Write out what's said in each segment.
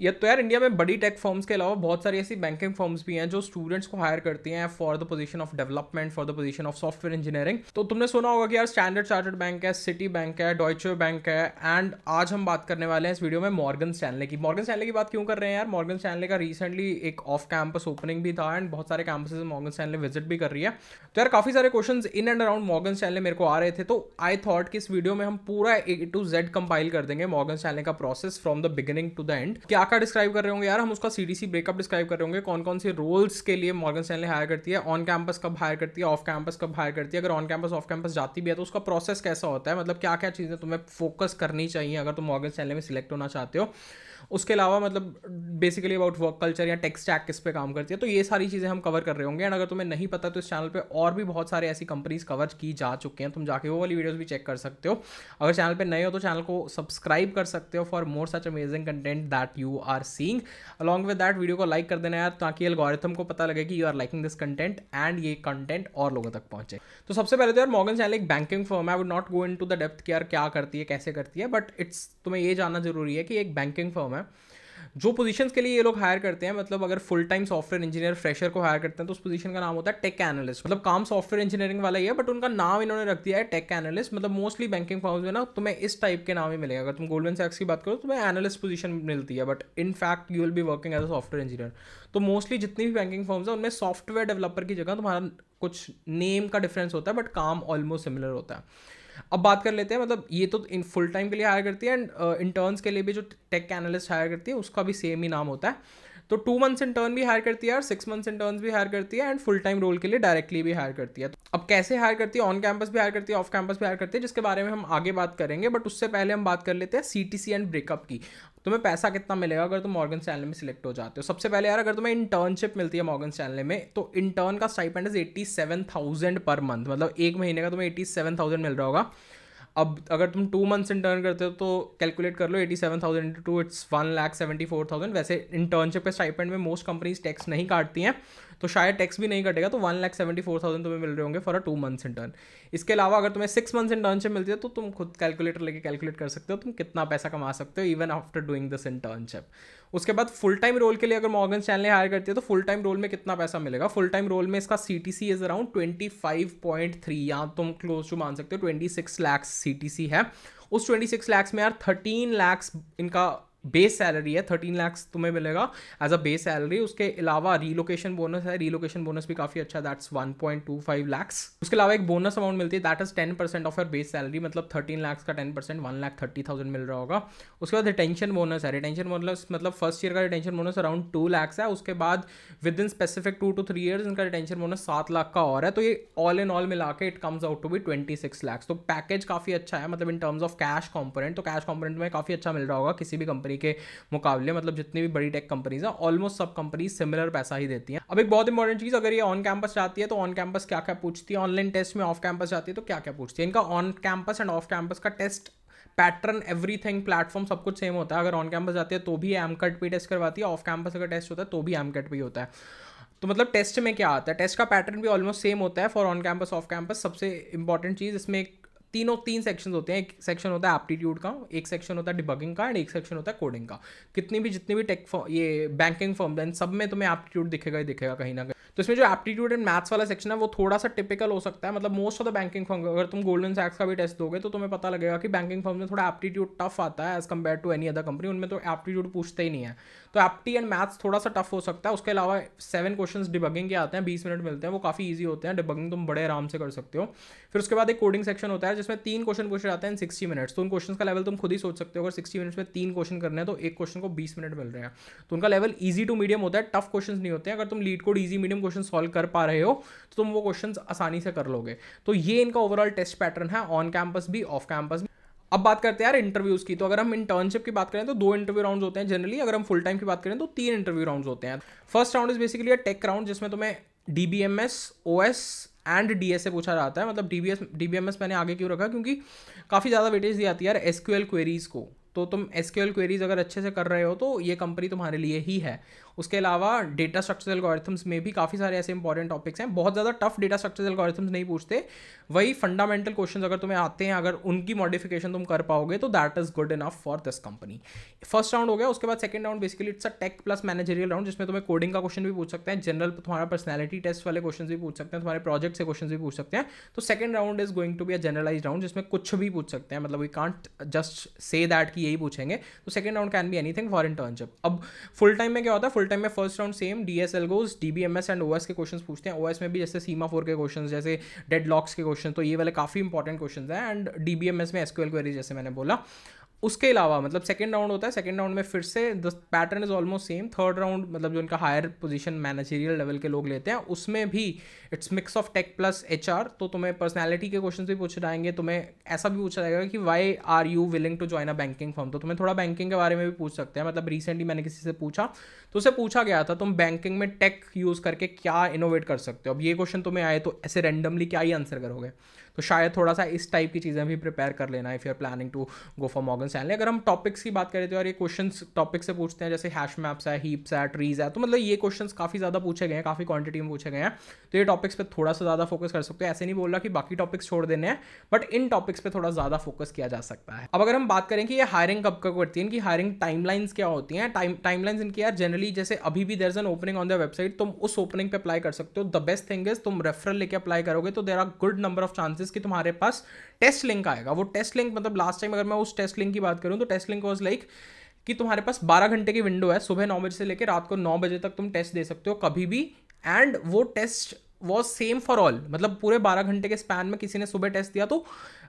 ये तो यार इंडिया में बड़ी टेक फॉर्म्स के अलावा बहुत सारी ऐसी बैंकिंग फॉर्म्स भी हैं जो स्टूडेंट्स को हायर करती हैं for the position of development for the position of software engineering तो तुमने सुना होगा कि यार स्टैंडर्ड चार्टर्ड बैंक है सिटी बैंक है डॉयचे बैंक है एंड आज हम बात करने वाले हैं इस वीडियो में मॉर्गन स्टैनले की मॉर्गन स्टैनले की बात क्यों कर रहे हैं यार मॉर्गन स्टैनले का रिसेंटली एक ऑफ कैंपस ओपनिंग भी था एंड बहुत सारे कैंपस मॉर्गन स्टैनले विजिट भी कर रही है तो यार काफ़ी सारे question in and around Morgan Stanley मेरे को आ रहे थे तो आई थॉट कि इस वीडियो में हम पूरा ए टू जेड कंपाइल कर देंगे मॉर्गन स्टैनले का process from the beginning to the end क्या क्या डिस्क्राइब कर रहे होंगे यार हम उसका C D C breakup describe कर रहे होंगे कौन कौन से रोल्स के लिए मॉर्गन स्टैनली हायर करती है ऑन कैंपस कब हायर करती है ऑफ कैंपस कब हायर करती है अगर ऑन कैंपस ऑफ कैंपस जाती भी है तो उसका प्रोसेस कैसा होता है मतलब क्या क्या चीज़ें तुम्हें फोकस करनी चाहिए अगर तुम मॉर्गन स्टैनली में सिलेक्ट होना चाहते हो उसके अलावा मतलब बेसिकली अबाउट वर्क कल्चर या टेक्स टैक किस पे काम करती है तो ये सारी चीज़ें हम कवर कर रहे होंगे एंड अगर तुम्हें नहीं पता तो इस चैनल पर और भी बहुत सारे ऐसी कंपनीज कवर की जा चुके हैं तुम जाके वो वाली वीडियोज़ भी चेक कर सकते हो अगर चैनल पर नए हो तो चैनल को सब्सक्राइब कर सकते हो for more such amazing content that you are seeing along with that video को लाइक कर देना यार ताकि एल्गोरिथम को पता लगे कि you are liking this content and ये कंटेंट और लोगों तक पहुंचे तो सबसे पहले तो यार मॉगन चैनल एक banking firm I would not go into the depth care क्या करती है कैसे करती है बट इट्स तुम्हें ये जानना जरूरी है कि एक बैंकिंग फर्म है हुआ है जो पोजीशंस के लिए ये लोग हायर करते हैं मतलब अगर full time software engineer fresher को हायर करते हैं तो उस पोजीशन का नाम होता है टेक एनालिस्ट मतलब काम सॉफ्टवेयर इंजीनियरिंग वाला ही है बट उनका नाम इन्होंने रख दिया है टेक एनालिस्ट मतलब मोस्टली बैंकिंग फॉर्म्स में ना तुम्हें इस टाइप के नाम ही मिलेगा अगर तुम गोल्डन सैक्स की बात करो तो तुम्हें एनालिस्ट पोजीशन मिलती है but in fact you will be working as a software engineer तो मोस्टली जितनी भी बैंकिंग फॉर्म्स हैं उनमें सॉफ्टवेयर डेवलपर की जगह तुम्हारा कुछ नेम का डिफरेंस होता है बट काम ऑलमोस्ट सिमिलर होता है अब बात कर लेते हैं मतलब ये तो इन फुल टाइम के लिए हायर करती है एंड इंटर्न्स uh, के लिए भी जो टेक एनालिस्ट हायर करती है उसका भी सेम ही नाम होता है तो टू मंथ्स इंटर्न भी हायर करती है और सिक्स मंथ्स इंटर्न भी हायर करती है एंड फुल टाइम रोल के लिए डायरेक्टली भी हायर करती है तो अब कैसे हायर करती है ऑन कैंपस भी हायर करती है ऑफ कैंपस भी हायर करती है जिसके बारे में हम आगे बात करेंगे बट उससे पहले हम बात कर लेते हैं सी एंड ब्रेकअप की तुम्हें पैसा कितना मिलेगा अगर तुम मॉर्गन स्टैनले में सिलेक्ट हो जाते हो सबसे पहले यार अगर तुम्हें इंटर्नशिप मिलती है मॉर्गन स्टैनले में तो इंटर्न का stipend is eighty seven thousand per month मतलब एक महीने का तुम्हें एट्टी सेवन थाउजेंड मिल रहा होगा अब अगर तुम टू मंथ्स इंटर्न करते हो तो कैलकुलेट कर लो eighty seven thousand into two it's one lakh seventy four thousand वैसे इंटर्नशिप के स्टाइपेंड में मोस्ट कंपनीज टैक्स नहीं काटती हैं तो शायद टैक्स भी नहीं कटेगा तो one lakh seventy four thousand तुम्हें मिल रहे होंगे for a two months intern इसके अलावा अगर तुम्हें सिक्स मंथ्स इंटर्नशिप मिलती है तो तुम खुद कैलकुलेटर लेके कैलकुलेट कर सकते हो तुम कितना पैसा कमा सकते हो even after doing this internship उसके बाद फुल टाइम रोल के लिए अगर मॉर्गन चैनल हायर करती है तो फुल टाइम रोल में कितना पैसा मिलेगा फुल टाइम रोल में इसका C T C is around twenty five point three या तुम क्लोज टू मान सकते हो twenty six lakhs C T C है उस ट्वेंटी सिक्स लैक्स में यार थर्टीन लैक्स इनका बेस सैलरी है थर्टीन लैक्स तुम्हें मिलेगा एज अ बेस सैलरी उसके अलावा रीलोकेशन बोनस है रीलोकेशन बोनस भी काफ़ी अच्छा that's one point two five lakhs उसके अलावा एक बोनस अमाउंट मिलती है that is ten percent of your base salary मतलब थर्टीन लैक्स का ten percent one lakh thirty thousand मिल रहा होगा उसके बाद रिटेंशन बोनस है रिटेंशन बोनस मतलब फर्स्ट ईयर का retention bonus around two lakhs है उसके बाद within specific two to three years इनका रिटेंशन बोनस सात लाख का और है तो ये ऑल इन ऑल मिला के it comes out to be twenty six lakhs तो पैकेज काफ़ी अच्छा है मतलब in terms of cash component तो कैश कॉम्पोनेंट में काफ़ी अच्छा मिल रहा होगा किसी भी कंपनी कंपनी के मुकाबले मतलब जितनी भी बड़ी टेक कंपनीज हैं ऑलमोस्ट सब कंपनी सिमिलर पैसा ही देती हैं अब एक बहुत इंपॉर्टेंट चीज़ अगर ये ऑन कैंपस जाती है तो ऑन कैंपस क्या क्या पूछती है ऑनलाइन टेस्ट में ऑफ कैंपस जाती है तो क्या क्या पूछती है इनका on campus and off campus का टेस्ट पैटर्न एवरीथिंग प्लेटफॉर्म सब कुछ सेम होता है अगर ऑन कैंपस जाती है तो भी एम कट भी टेस्ट करवाती है ऑफ कैंपस अगर टेस्ट होता है तो भी एम कट भी होता है तो मतलब टेस्ट में क्या आता है टेस्ट का पैटर्न भी ऑलमोस्ट सेम होता है for on campus off campus सबसे इंपॉर्टेंट चीज़ इसमें एक तीनों तीन सेक्शन होते हैं एक सेक्शन होता है एप्टीट्यूड का एक सेक्शन होता है डिबगिंग का एंड एक सेक्शन होता है कोडिंग का कितनी भी जितनी भी टेक ये बैंकिंग फॉर्म देन सब में तुम्हें एप्टीट्यूड दिखेगा ही दिखेगा कहीं ना कहीं तो इसमें जो एप्टीट्यूड एंड मैथ्स वाला सेक्शन है वो थोड़ा सा टिपिकल हो सकता है मतलब most of the banking firm अगर तुम गोल्डन सैक्स का भी टेस्ट दोगे तो तुम्हें पता लगेगा कि बैंकिंग फॉर्म में थोड़ा एप्टीट्यूड टफ आता है as compare to any other company उनमें तो एप्टीट्यूड पूछते ही नहीं है तो एप्टी एंड मैथ्स थोड़ा सा टफ हो सकता है उसके अलावा सेवन क्वेश्चन डिबगिंग के आते हैं बीस मिनट मिलते हैं वो काफ़ी ईजी होते हैं डिबगिंग तुम बड़े आराम से कर सकते हो फिर उसके बाद एक कोडिंग सेक्शन होता है जिसमें तीन क्वेश्चन पूछे जाते हैं सिक्सटी मिनट्स तो उन क्वेश्चन का लेवल तुम खुद ही सोच सकते हो अगर सिक्सटी मिनट्स में तीन क्वेश्चन करने हैं तो एक क्वेश्चन को बीस मिनट मिल रहे हैं तो उनका लेवल ईजी टू मीडियम होता है टफ क्वेश्चन नहीं होते हैं अगर तुम LeetCode easy medium question solve कर पा रहे हो तो तुम वो क्वेश्चन आसानी से कर लोगे तो ये इनका ओवरऑल टेस्ट पैटर्न है ऑन कैंपस भी ऑफ कैंपस भी अब बात करते हैं यार इंटरव्यूज़ की तो अगर हम इंटर्नशिप की बात करें तो दो इंटरव्यू राउंड्स होते हैं जनरली अगर हम फुल टाइम की बात करें तो तीन इंटरव्यू राउंड्स होते हैं first round is basically a tech round जिसमें तुम्हें D B M S O S and D S A पूछा जाता है मतलब D B S D B M S मैंने आगे क्यों रखा क्योंकि काफ़ी ज़्यादा वेटेज दी जाती है यार एस क्यू एल क्वेरीज़ को तो तुम एस क्यू एल क्वेरीज अगर अच्छे से कर रहे हो तो ये कंपनी तुम्हारे लिए ही है उसके अलावा डेटा स्ट्रक्चरल एल्गोरिथम्स में भी काफ़ी सारे ऐसे इंपॉर्टेंट टॉपिक्स हैं बहुत ज़्यादा टफ डेटा स्ट्रक्चर एल्गोरिथम्स नहीं पूछते वही फंडामेंटल क्वेश्चन अगर तुम्हें आते हैं अगर उनकी मॉडिफिकेशन तुम कर पाओगे तो that is good enough for this company first round हो गया उसके बाद second round basically it's a tech plus managerial round जिसमें तुम्हें कोडिंग का क्वेश्चन भी पूछ सकते हैं जनरल तुम्हारा पर्सनैलिटी टेस्ट वाले क्वेश्चन भी पूछ सकते हैं तुम्हारे प्रोजेक्ट से क्वेश्चन भी पूछ सकते हैं तो second round is going to be a generalize round जिसमें कुछ भी पूछ सकते हैं मतलब we can't just say that कि यही पूछेंगे तो सेकंड राउंड can be anything for internship अब फुल टाइम में क्या होता है फुल फुल टाइम में first round same D S L goes D B M S and O S के क्वेश्चन पूछते हैं ओ एस में भी जैसे सीमा फोर के क्वेश्चन जैसे डेड लॉक्स के क्वेश्चन तो ये वाले काफ़ी इंपॉर्टेंट क्वेश्चन है and D B M S में एसक्यूएल क्वेरी जैसे मैंने बोला उसके अलावा मतलब सेकेंड राउंड होता है सेकेंड राउंड में फिर से the pattern is almost same third round मतलब जो इनका हायर पोजीशन मैनेजरियल लेवल के लोग लेते हैं उसमें भी it's mix of tech plus H तो तुम्हें पर्सनैलिटी के क्वेश्चन भी पूछे जाएंगे तुम्हें ऐसा भी पूछा जाएगा कि why are you willing to join a banking firm तो तुम्हें थोड़ा बैंकिंग के बारे में भी पूछ सकते हैं मतलब रिसेंटली मैंने किसी से पूछा तो उसे पूछा गया था तुम बैंकिंग में टेक यूज़ करके क्या इनोवेट कर सकते हो अब ये क्वेश्चन तुम्हें आए तो ऐसे रेंडमली क्या ही आंसर करोगे तो शायद थोड़ा सा इस टाइप की चीज़ें भी प्रिपेयर कर लेना if you are planning to go for Morgan Stanley अगर हम टॉपिक्स की बात करें तो यार ये क्वेश्चन टॉपिक से पूछते हैं जैसे हैश मैप्स है हीप्स है ट्रीज है तो मतलब ये क्वेश्चन काफ़ी ज़्यादा पूछे गए हैं काफ़ी क्वांटिटी में पूछे गए हैं तो ये टॉपिक्स पर थोड़ा सा ज़्यादा फोकस कर सकते हो ऐसे नहीं बोल रहा कि बाकी टॉपिक्स छोड़ देने हैं बट इन टॉपिक्स पर थोड़ा ज़्यादा फोकस किया जा सकता है अब अगर हम बात करें कि ये हायरिंग कब कब करती है इनकी हायरिंग टाइमलाइंस क्या होती हैं टाइम टाइमलाइंस इनकी यार जनरली जैसे अभी भी there an opening on the website तुम उस ओपनिंग पे अप्लाई कर सकते हो द बेस्ट थिंग इज तुम रेफरल लेके अप्लाई करोगे तो there are good number of chances कि तुम्हारे पास टेस्ट लिंक आएगा वो टेस्ट लिंक मतलब लास्ट टाइम अगर मैं उस टेस्ट लिंक की बात करूँ तो टेस्ट लिंक वॉज लाइक कि तुम्हारे पास बारह घंटे की विंडो है सुबह नौ बजे से लेकर रात को नौ बजे तक तुम टेस्ट दे सकते हो कभी भी एंड वो test was same for all मतलब पूरे बारह घंटे के स्पैन में किसी ने सुबह टेस्ट दिया तो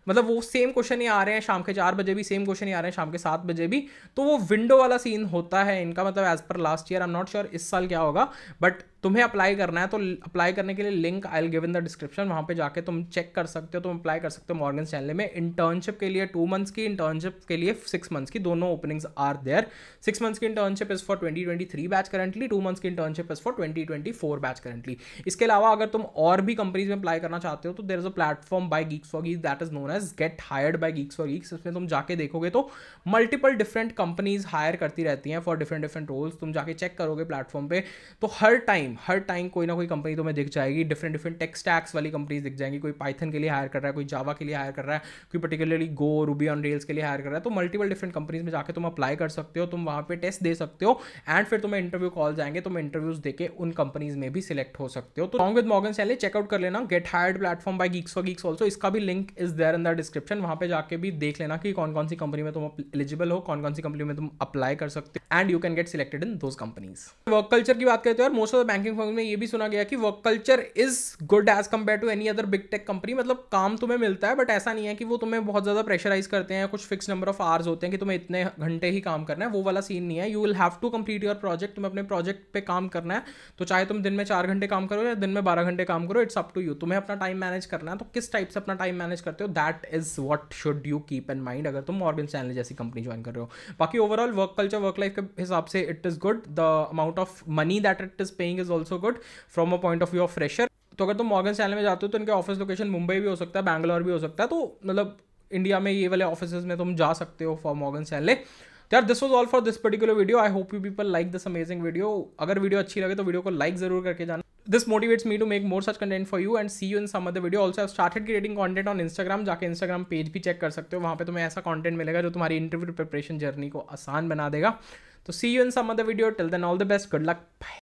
मतलब वो सेम क्वेश्चन ही आ रहे हैं शाम के चार बजे भी सेम क्वेश्चन ही आ रहे हैं शाम के सात बजे भी तो वो विंडो वाला सीन होता है इनका मतलब एज पर last year I am not sure इस साल क्या होगा बट तुम्हें अप्लाई करना है तो अप्लाई करने के लिए link I will give in the description वहाँ पे जाके तुम चेक कर सकते हो तुम अप्लाई कर सकते हो मॉर्गन चैनल में इंटर्नशिप के लिए टू मंथ्स की इंटर्नशिप के लिए सिक्स मंथ्स की दोनों openings are there six months की internship is for twenty twenty three batch currently two months की internship is for twenty twenty four batch currently इसके अलावा अगर तुम और भी कंपनीज में अप्लाई करना चाहते हो तो there is a platform by GeeksforGeeks that is known as get hired by GeeksforGeeks इसमें तुम जाके देखोगे तो मल्टीपल डिफरेंट कंपनीज हायर करती रहती हैं फॉर डिफरेंट डिफरेंट रोल्स तुम जाके चेक करोगे प्लेटफॉर्म पे तो हर टाइम टाइम हर टाइम कोई ना कोई कंपनी तो मैं दिख जाएगी डिफरेंट डिफरेंट टेक्स टैक्स वाली कंपनीज दिख जाएंगी कोई पाइथन के लिए हायर कर रहा है कोई जावा के लिए हायर कर रहा है कोई particularly go ruby on rails के लिए हायर कर रहा है तो मल्टीपल डिफरेंट कंपनीज में जाकर तुम अप्लाई कर सकते हो तुम वहाँ पर टेस्ट दे सकते हो एंड फिर तुम्हें इंटरव्यू कॉल जाएंगे तुम इंटरव्यूज देकर उन कंपनीज में भी सिलेक्ट हो सकते हो तो long with Morgan Stanley checkout कर लेना get hired platform by GeeksforGeeks also इसका भी link is there in the description वहाँ पर जाकर भी देख लेना कि कौन कौन सी कंपनी में तुम एलिजिबल हो कौन कौन सी कंपनी में तुम अप्लाई कर सकते हो and you can get selected in those companies work culture की बात करते हैं और most of the banking function में ये भी सुना गया कि work culture is good as compare to any other big tech company मतलब काम तुम्हें मिलता है बट ऐसा नहीं है कि वो तुम्हें बहुत ज़्यादा प्रेशराइज करते हैं कुछ फिक्स नंबर ऑफ आवर्स होते हैं कि तुम्हें इतने घंटे ही काम करना है वो वाला सीन नहीं है you will have to complete your project तुम्हें अपने प्रोजेक्ट पे काम करना है तो चाहे तुम दिन में चार घंटे काम करो या दिन में बारह घंटे काम करो इट्स अप टू यू तुम्हें अपना टाइम मैनेज करना है तो किस टाइप से अपना टाइम मैनेज करते हो that is what should you keep in mind अगर तुम मॉर्गन चैनल जैसी कंपनी ज्वाइन कर रहे हो बाकी overall work culture work life के हिसाब से it is good the amount of money that it is paying is is also good from a point of view of fresher तो अगर तुम मॉर्गन स्टैनले में जाते हो तो इनके ऑफिस लोकेशन मुंबई भी हो सकता है बैंगलोर भी हो सकता है तो मतलब इंडिया में ये वाले ऑफिस में तुम जा सकते हो फॉर मॉर्गन स्टैनले यार this was all for this particular video I hope you people like this amazing video अगर वीडियो अच्छी लगे तो वीडियो को लाइक जरूर करके जाना this motivates me to make more such content for you and see you in some other video also started creating content on Instagram जाकर Instagram page भी चेक कर सकते हो वहाँ पे तुम्हें ऐसा कॉन्टेंट मिलेगा जो तुम्हारी इंटरव्यू प्रिपरेशन जर्नी को आसान बना देगा तो see you in some other video till then all the best good luck bye